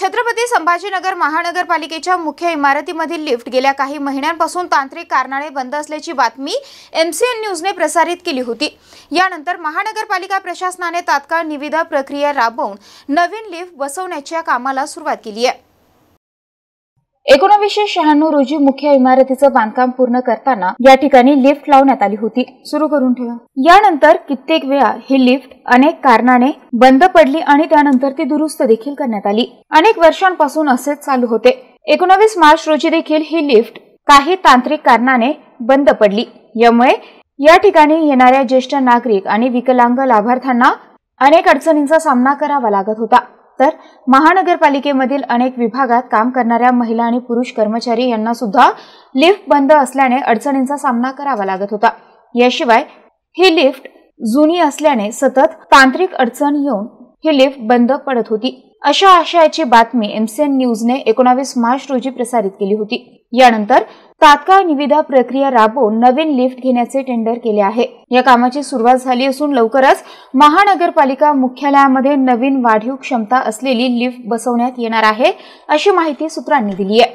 छत्रपती संभाजीनगर महानगरपालिकेच्या मुख्य इमारतीमधील लिफ्ट गेल्या काही महिन्यांपासून तांत्रिक कारणाने बंद असल्याची बातमी एमसीएन न्यूजने प्रसारित केली होती यानंतर महानगरपालिका प्रशासनाने तात्काळ निविदा प्रक्रिया राबवून नवीन लिफ्ट बसवण्याच्या कामाला सुरुवात केली आहे एकोणवीसशे शहाण्णव रोजी मुख्य इमारतीचं बांधकाम पूर्ण करताना या ठिकाणी लिफ्ट लावण्यात आली होती सुरू करून ठेवा यानंतर कित्येक वेळा ही लिफ्ट अनेक कारणाने बंद पडली आणि त्यानंतर ती दुरुस्त देखील करण्यात आली अनेक वर्षांपासून असेच चालू होते एकोणावीस मार्च रोजी देखील ही लिफ्ट काही तांत्रिक कारणाने बंद पडली यामुळे या ठिकाणी येणाऱ्या ज्येष्ठ नागरिक आणि विकलांग लाभार्थ्यांना अनेक अडचणींचा सामना करावा लागत होता तर महानगरपालिकेमधील अनेक विभागात काम करणाऱ्या महिला आणि पुरुष कर्मचारी यांना सुद्धा लिफ्ट बंद असल्याने अडचणींचा सामना करावा लागत होता याशिवाय ही लिफ्ट जुनी असल्याने सतत तांत्रिक अडचण येऊन ही लिफ्ट बंद पडत होती अशा आशयाची बातमी एमसीएन न्यूजने एकोणावीस मार्च रोजी प्रसारित केली होती यानंतर तात्काळ निविदा प्रक्रिया राबवून नवीन लिफ्ट घेण्याचे टेंडर केले आहे या कामाची सुरुवात झाली असून लवकरच महानगरपालिका मुख्यालयामध्ये नवीन वाढीव क्षमता असलेली लिफ्ट बसवण्यात येणार आहे अशी माहिती सूत्रांनी दिली आहे